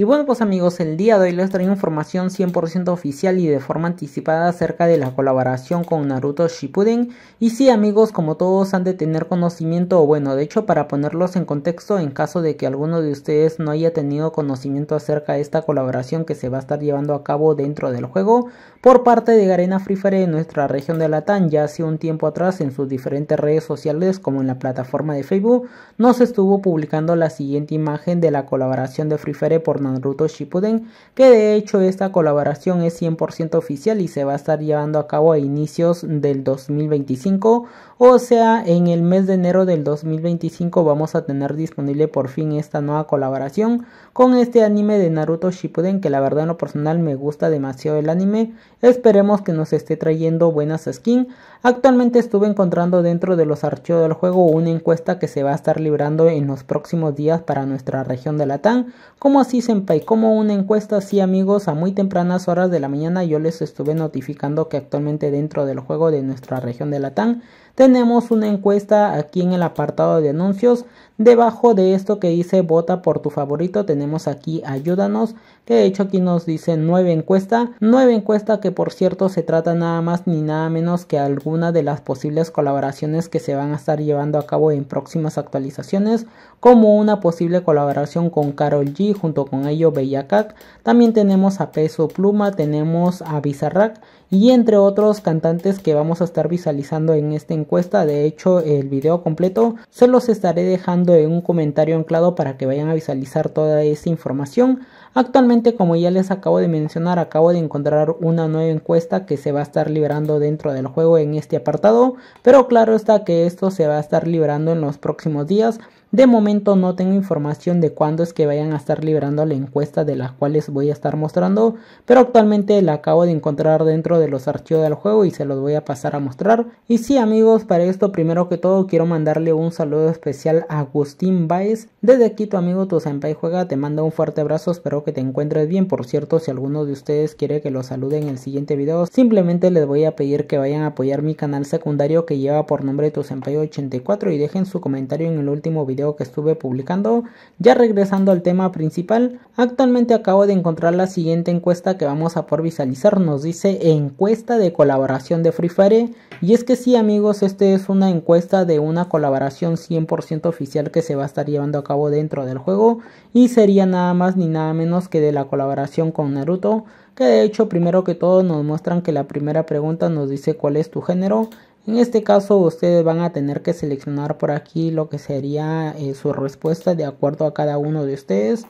Y bueno pues amigos, el día de hoy les traigo información 100% oficial y de forma anticipada acerca de la colaboración con Naruto Shippuden. Y sí amigos, como todos han de tener conocimiento, o bueno, de hecho para ponerlos en contexto, en caso de que alguno de ustedes no haya tenido conocimiento acerca de esta colaboración que se va a estar llevando a cabo dentro del juego, por parte de Garena Free Fire en nuestra región de Latán, ya hace un tiempo atrás en sus diferentes redes sociales como en la plataforma de Facebook, nos estuvo publicando la siguiente imagen de la colaboración de Free Fire por Naruto Naruto Shippuden, que de hecho esta colaboración es 100% oficial y se va a estar llevando a cabo a inicios del 2025, o sea, en el mes de enero del 2025 vamos a tener disponible por fin esta nueva colaboración con este anime de Naruto Shippuden, que la verdad en lo personal me gusta demasiado el anime, esperemos que nos esté trayendo buenas skins, Actualmente estuve encontrando dentro de los archivos del juego una encuesta que se va a estar librando en los próximos días para nuestra región de Latam. Como así, Senpai, como una encuesta sí amigos, a muy tempranas horas de la mañana yo les estuve notificando que actualmente dentro del juego de nuestra región de Latam tenemos una encuesta aquí en el apartado de anuncios. Debajo de esto que dice vota por tu favorito tenemos aquí ayúdanos, que de hecho aquí nos dice nueve encuesta. Nueve encuesta que por cierto se trata nada más ni nada menos que alguna de las posibles colaboraciones que se van a estar llevando a cabo en próximas actualizaciones, como una posible colaboración con Carol G junto con ello Bellacat. También tenemos a Peso Pluma, tenemos a Bizarrack y entre otros cantantes que vamos a estar visualizando en esta encuesta. De hecho, el video completo se los estaré dejando en un comentario anclado para que vayan a visualizar toda esta información. Actualmente, como ya les acabo de mencionar, acabo de encontrar una nueva encuesta que se va a estar liberando dentro del juego en este apartado, pero claro está que esto se va a estar liberando en los próximos días. De momento no tengo información de cuándo es que vayan a estar liberando la encuesta de la cual les voy a estar mostrando, pero actualmente la acabo de encontrar dentro de los archivos del juego y se los voy a pasar a mostrar. Y sí amigos, para esto primero que todo quiero mandarle un saludo especial a Agustín Baez. Desde aquí tu amigo tu senpai juega, te manda un fuerte abrazo, espero que te encuentres bien. Por cierto, si alguno de ustedes quiere que lo salude en el siguiente video, simplemente les voy a pedir que vayan a apoyar mi canal secundario que lleva por nombre Tu 84 y dejen su comentario en el último video que estuve publicando. Ya regresando al tema principal, actualmente acabo de encontrar la siguiente encuesta que vamos a poder visualizar. Nos dice encuesta de colaboración de Free Fire. Y es que sí amigos, Este es una encuesta de una colaboración 100% oficial que se va a estar llevando a cabo dentro del juego y sería nada más ni nada menos que de la colaboración con Naruto, que de hecho primero que todo nos muestran que la primera pregunta nos dice cuál es tu género. En este caso ustedes van a tener que seleccionar por aquí lo que sería eh, su respuesta de acuerdo a cada uno de ustedes.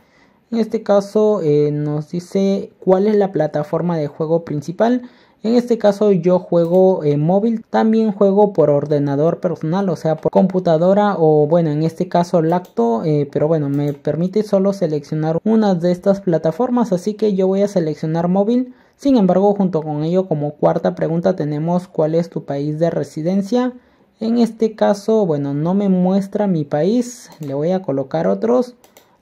En este caso eh, nos dice cuál es la plataforma de juego principal. En este caso yo juego en eh, móvil, también juego por ordenador personal, o sea, por computadora o bueno, en este caso lacto, eh, pero bueno, me permite solo seleccionar una de estas plataformas, así que yo voy a seleccionar móvil. Sin embargo, junto con ello, como cuarta pregunta tenemos cuál es tu país de residencia. En este caso, bueno, no me muestra mi país, le voy a colocar otros.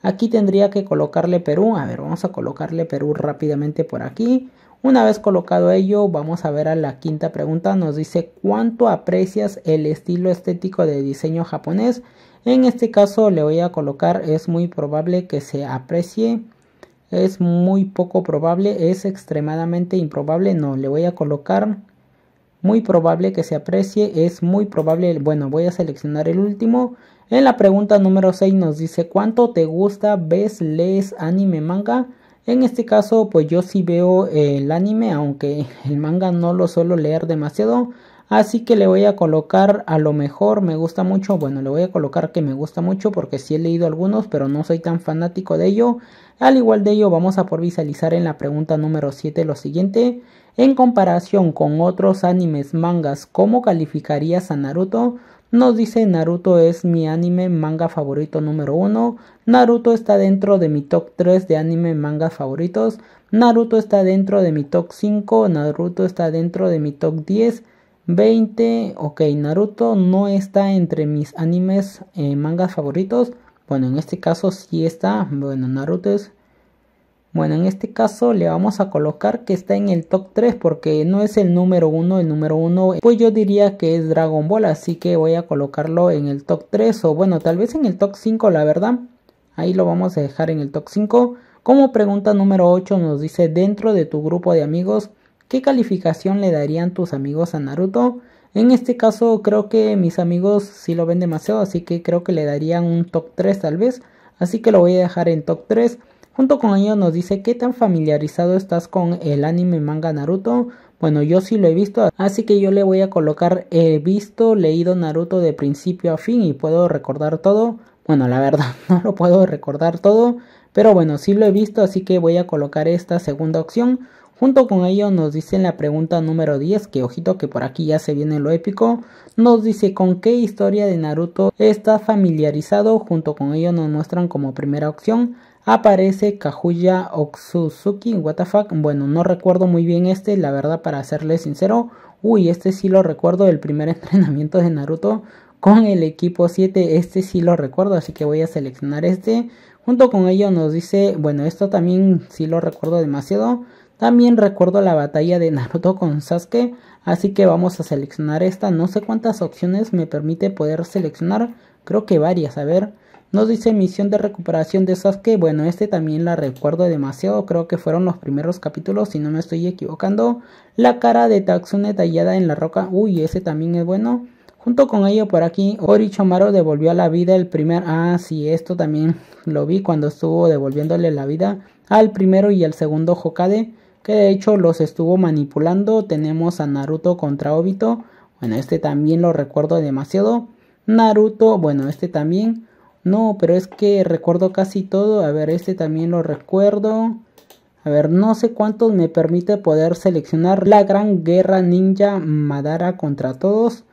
Aquí tendría que colocarle Perú, a ver, vamos a colocarle Perú rápidamente por aquí. Una vez colocado ello, vamos a ver a la quinta pregunta. Nos dice, ¿cuánto aprecias el estilo estético de diseño japonés? En este caso le voy a colocar, es muy probable que se aprecie. Es muy poco probable, es extremadamente improbable. No, le voy a colocar muy probable que se aprecie, es muy probable, bueno, voy a seleccionar el último. En la pregunta número 6 nos dice, ¿cuánto te gusta, ves, lees anime, manga? En este caso, pues yo sí veo el anime, aunque el manga no lo suelo leer demasiado. Así que le voy a colocar a lo mejor me gusta mucho. Bueno, le voy a colocar que me gusta mucho porque sí he leído algunos, pero no soy tan fanático de ello. Al igual de ello, vamos a por visualizar en la pregunta número 7 lo siguiente. En comparación con otros animes, mangas, ¿cómo calificarías a Naruto? Nos dice Naruto es mi anime manga favorito número 1. Naruto está dentro de mi top 3 de anime manga favoritos. Naruto está dentro de mi top 5. Naruto está dentro de mi top 10. 20. Ok, Naruto no está entre mis animes eh, mangas favoritos. Bueno, en este caso sí está. Bueno, Naruto es bueno, en este caso le vamos a colocar que está en el top 3 porque no es el número 1, el número 1 pues yo diría que es Dragon Ball, así que voy a colocarlo en el top 3 o bueno, tal vez en el top 5 la verdad. Ahí lo vamos a dejar en el top 5. Como pregunta número 8 nos dice dentro de tu grupo de amigos, ¿qué calificación le darían tus amigos a Naruto? En este caso creo que mis amigos sí lo ven demasiado, así que creo que le darían un top 3 tal vez, así que lo voy a dejar en top 3. Junto con ello nos dice qué tan familiarizado estás con el anime manga Naruto. Bueno, yo sí lo he visto, así que yo le voy a colocar he visto, leído Naruto de principio a fin y puedo recordar todo. Bueno, la verdad no lo puedo recordar todo, pero bueno, sí lo he visto, así que voy a colocar esta segunda opción. Junto con ello nos dicen la pregunta número 10, que ojito que por aquí ya se viene lo épico, nos dice con qué historia de Naruto está familiarizado, junto con ello nos muestran como primera opción aparece Kajuya Otsutsuki, WTF, bueno, no recuerdo muy bien este, la verdad para serles sincero, uy, este sí lo recuerdo del primer entrenamiento de Naruto con el equipo 7, este sí lo recuerdo, así que voy a seleccionar este, junto con ello nos dice, bueno, esto también sí lo recuerdo demasiado, también recuerdo la batalla de Naruto con Sasuke, así que vamos a seleccionar esta, no sé cuántas opciones me permite poder seleccionar, creo que varias, a ver... Nos dice misión de recuperación de Sasuke. Bueno, este también la recuerdo demasiado. Creo que fueron los primeros capítulos, si no me estoy equivocando. La cara de Tatsune tallada en la roca. Uy, ese también es bueno. Junto con ello por aquí, Chomaro devolvió a la vida el primer... Ah, sí, esto también lo vi cuando estuvo devolviéndole la vida al primero y al segundo Hokage. Que de hecho los estuvo manipulando. Tenemos a Naruto contra Obito. Bueno, este también lo recuerdo demasiado. Naruto, bueno, este también. No, pero es que recuerdo casi todo. A ver, este también lo recuerdo. A ver, no sé cuántos me permite poder seleccionar la gran guerra ninja Madara contra todos.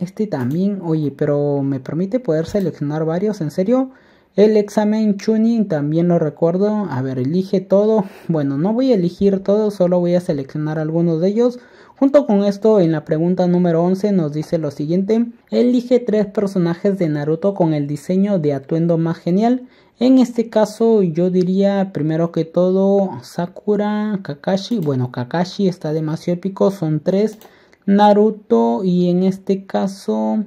Este también, oye, pero me permite poder seleccionar varios, ¿en serio? El examen Chunin también lo recuerdo. A ver, elige todo. Bueno, no voy a elegir todo, solo voy a seleccionar algunos de ellos. Junto con esto, en la pregunta número 11 nos dice lo siguiente, elige tres personajes de Naruto con el diseño de atuendo más genial. En este caso yo diría primero que todo Sakura, Kakashi, bueno Kakashi está demasiado épico, son tres, Naruto y en este caso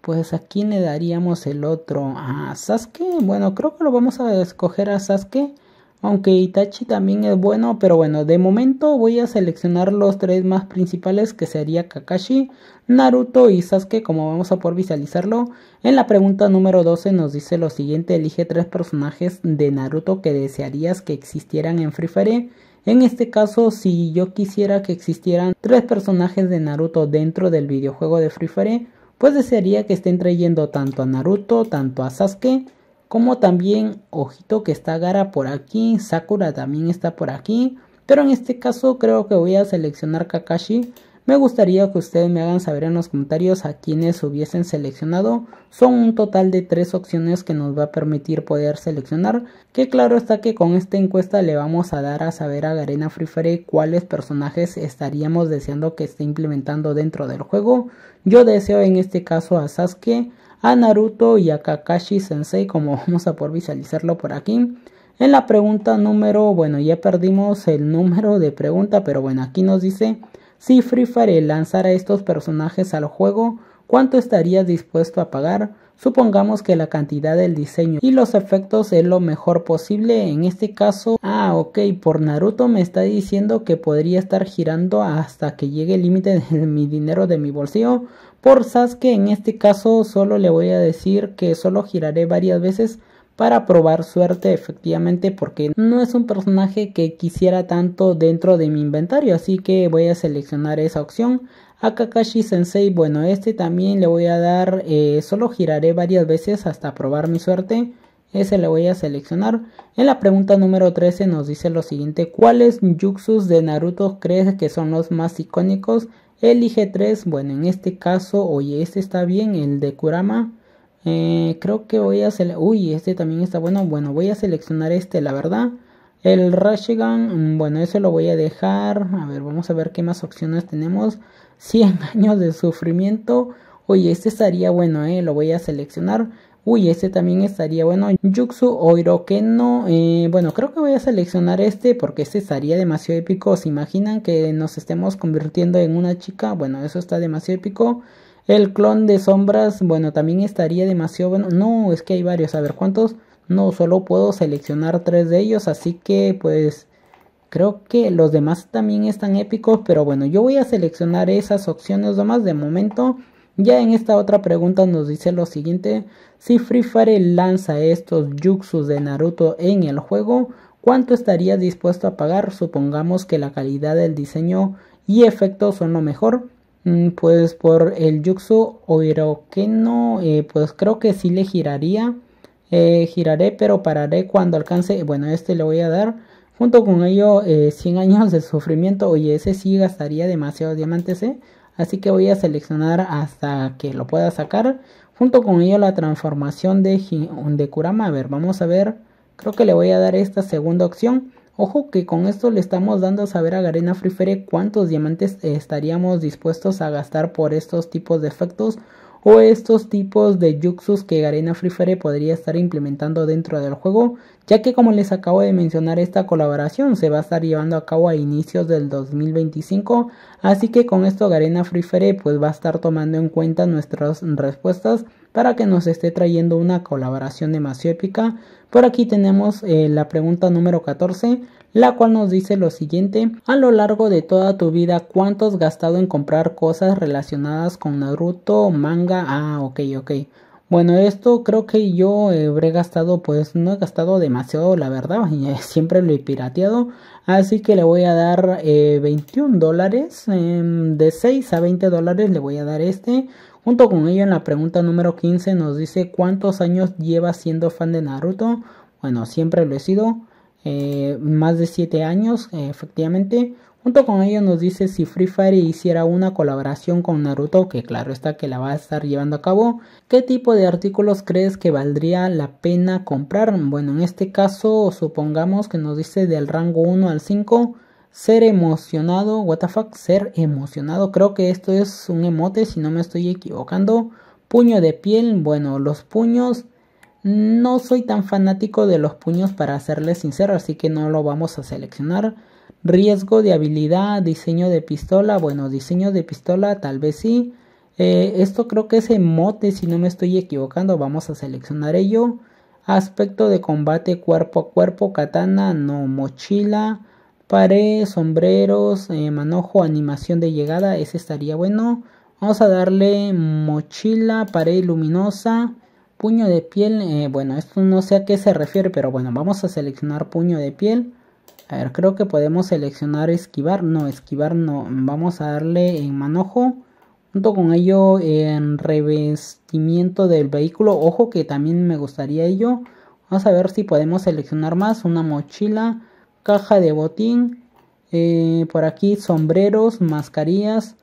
pues aquí le daríamos el otro, a Sasuke, bueno creo que lo vamos a escoger a Sasuke aunque Itachi también es bueno, pero bueno, de momento voy a seleccionar los tres más principales que sería Kakashi, Naruto y Sasuke, como vamos a poder visualizarlo. En la pregunta número 12 nos dice lo siguiente, elige tres personajes de Naruto que desearías que existieran en Free Fire. En este caso, si yo quisiera que existieran tres personajes de Naruto dentro del videojuego de Free Fire, pues desearía que estén trayendo tanto a Naruto, tanto a Sasuke como también, ojito que está Gara por aquí, Sakura también está por aquí. Pero en este caso creo que voy a seleccionar Kakashi. Me gustaría que ustedes me hagan saber en los comentarios a quienes hubiesen seleccionado. Son un total de tres opciones que nos va a permitir poder seleccionar. Que claro está que con esta encuesta le vamos a dar a saber a Garena Free Fire cuáles personajes estaríamos deseando que esté implementando dentro del juego. Yo deseo en este caso a Sasuke, a Naruto y a Kakashi Sensei, como vamos a por visualizarlo por aquí. En la pregunta número, bueno, ya perdimos el número de pregunta, pero bueno, aquí nos dice, si Free Fire lanzara estos personajes al juego, ¿cuánto estarías dispuesto a pagar? Supongamos que la cantidad del diseño y los efectos es lo mejor posible. En este caso, ah, ok, por Naruto me está diciendo que podría estar girando hasta que llegue el límite de mi dinero de mi bolsillo. Por Sasuke en este caso solo le voy a decir que solo giraré varias veces para probar suerte efectivamente porque no es un personaje que quisiera tanto dentro de mi inventario así que voy a seleccionar esa opción a Kakashi Sensei bueno este también le voy a dar eh, solo giraré varias veces hasta probar mi suerte ese le voy a seleccionar. En la pregunta número 13 nos dice lo siguiente. ¿Cuáles jutsus de Naruto crees que son los más icónicos? Elige 3, bueno, en este caso, oye, este está bien, el de Kurama. Eh, creo que voy a seleccionar, uy, este también está bueno. Bueno, voy a seleccionar este, la verdad. El Rashigan, mm, bueno, eso lo voy a dejar. A ver, vamos a ver qué más opciones tenemos. 100 años de sufrimiento. Oye, este estaría bueno, eh, lo voy a seleccionar. Uy, este también estaría bueno. Yuxu Oirokeno. Eh, bueno, creo que voy a seleccionar este porque este estaría demasiado épico. ¿Se imaginan que nos estemos convirtiendo en una chica? Bueno, eso está demasiado épico. El clon de sombras, bueno, también estaría demasiado bueno. No, es que hay varios. A ver, ¿cuántos? No, solo puedo seleccionar tres de ellos. Así que, pues, creo que los demás también están épicos. Pero bueno, yo voy a seleccionar esas opciones nomás de momento. Ya en esta otra pregunta nos dice lo siguiente, si Free Fire lanza estos Juxus de Naruto en el juego, ¿cuánto estarías dispuesto a pagar? Supongamos que la calidad del diseño y efectos son lo mejor. Mm, pues por el Yuxu que eh, pues creo que sí le giraría. Eh, giraré, pero pararé cuando alcance. Bueno, este le voy a dar. Junto con ello, eh, 100 años de sufrimiento. Oye, ese sí gastaría demasiados diamantes, ¿eh? así que voy a seleccionar hasta que lo pueda sacar junto con ello la transformación de, de ver, vamos a ver creo que le voy a dar esta segunda opción ojo que con esto le estamos dando a saber a Garena Free Fire cuántos diamantes estaríamos dispuestos a gastar por estos tipos de efectos o estos tipos de Juxus que Garena Free Fire podría estar implementando dentro del juego, ya que como les acabo de mencionar esta colaboración se va a estar llevando a cabo a inicios del 2025, así que con esto Garena Free Fire pues va a estar tomando en cuenta nuestras respuestas para que nos esté trayendo una colaboración demasiado épica. Por aquí tenemos eh, la pregunta número 14, la cual nos dice lo siguiente, a lo largo de toda tu vida, ¿cuánto has gastado en comprar cosas relacionadas con Naruto, manga? Ah, ok, ok. Bueno, esto creo que yo habré gastado, pues no he gastado demasiado, la verdad, siempre lo he pirateado. Así que le voy a dar eh, 21 dólares, em, de 6 a 20 dólares le voy a dar este. Junto con ello en la pregunta número 15 nos dice cuántos años llevas siendo fan de Naruto. Bueno, siempre lo he sido. Eh, más de 7 años, eh, efectivamente. Junto con ello nos dice si Free Fire hiciera una colaboración con Naruto, que claro está que la va a estar llevando a cabo, ¿qué tipo de artículos crees que valdría la pena comprar? Bueno, en este caso supongamos que nos dice del rango 1 al 5, ser emocionado, what the fuck, ser emocionado, creo que esto es un emote si no me estoy equivocando, puño de piel, bueno, los puños no soy tan fanático de los puños para serles sincero, así que no lo vamos a seleccionar. Riesgo de habilidad, diseño de pistola, bueno, diseño de pistola tal vez sí. Eh, esto creo que es emote, si no me estoy equivocando, vamos a seleccionar ello. Aspecto de combate cuerpo a cuerpo, katana, no, mochila, pared, sombreros, eh, manojo, animación de llegada, ese estaría bueno. Vamos a darle mochila, pared luminosa. Puño de piel, eh, bueno, esto no sé a qué se refiere, pero bueno, vamos a seleccionar puño de piel. A ver, creo que podemos seleccionar esquivar. No, esquivar no. Vamos a darle en manojo. Junto con ello, en revestimiento del vehículo. Ojo que también me gustaría ello. Vamos a ver si podemos seleccionar más. Una mochila, caja de botín. Eh, por aquí sombreros, mascarillas.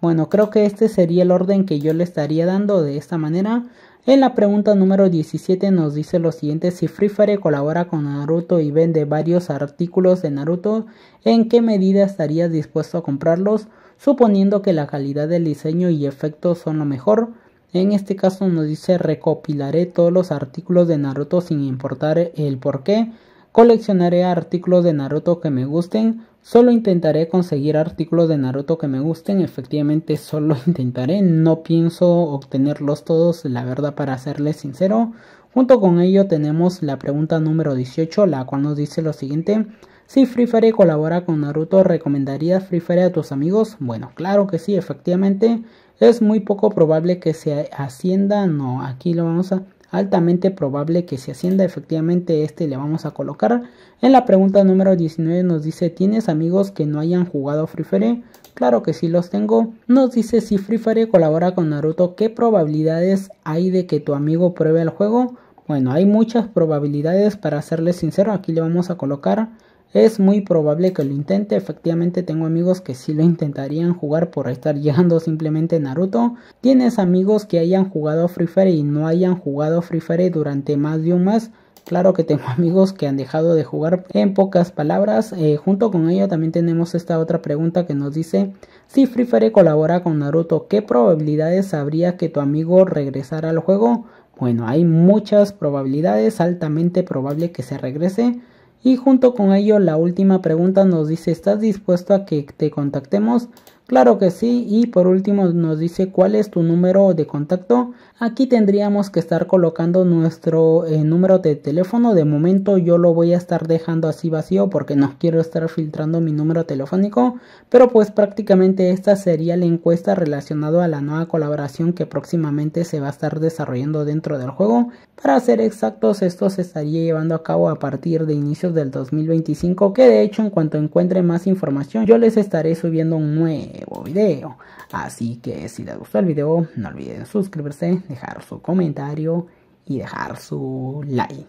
Bueno, creo que este sería el orden que yo le estaría dando de esta manera. En la pregunta número 17 nos dice lo siguiente, si Free Fire colabora con Naruto y vende varios artículos de Naruto, ¿en qué medida estarías dispuesto a comprarlos? Suponiendo que la calidad del diseño y efectos son lo mejor. En este caso nos dice recopilaré todos los artículos de Naruto sin importar el por qué. Coleccionaré artículos de Naruto que me gusten. Solo intentaré conseguir artículos de Naruto que me gusten. Efectivamente, solo intentaré. No pienso obtenerlos todos, la verdad, para serles sincero. Junto con ello tenemos la pregunta número 18, la cual nos dice lo siguiente. Si Free Fire colabora con Naruto, ¿recomendarías Free Fire a tus amigos? Bueno, claro que sí, efectivamente. Es muy poco probable que se hacienda No, aquí lo vamos a altamente probable que se ascienda efectivamente este le vamos a colocar. En la pregunta número 19 nos dice, ¿tienes amigos que no hayan jugado Free Fire? Claro que sí los tengo. Nos dice si Free Fire colabora con Naruto, ¿qué probabilidades hay de que tu amigo pruebe el juego? Bueno, hay muchas probabilidades para serles sincero, aquí le vamos a colocar es muy probable que lo intente, efectivamente tengo amigos que sí lo intentarían jugar por estar llegando simplemente Naruto. Tienes amigos que hayan jugado Free Fire y no hayan jugado Free Fire durante más de un mes. Claro que tengo amigos que han dejado de jugar en pocas palabras. Eh, junto con ello también tenemos esta otra pregunta que nos dice, si Free Fire colabora con Naruto, ¿qué probabilidades habría que tu amigo regresara al juego? Bueno, hay muchas probabilidades, altamente probable que se regrese y junto con ello, la última pregunta nos dice, ¿estás dispuesto a que te contactemos? Claro que sí. Y por último nos dice cuál es tu número de contacto. Aquí tendríamos que estar colocando nuestro eh, número de teléfono. De momento yo lo voy a estar dejando así vacío porque no quiero estar filtrando mi número telefónico. Pero pues prácticamente esta sería la encuesta relacionada a la nueva colaboración que próximamente se va a estar desarrollando dentro del juego. Para ser exactos, esto se estaría llevando a cabo a partir de inicios del 2025, que de hecho en cuanto encuentre más información yo les estaré subiendo un nuevo video. Así que si les gustó el video, no olviden suscribirse, dejar su comentario y dejar su like.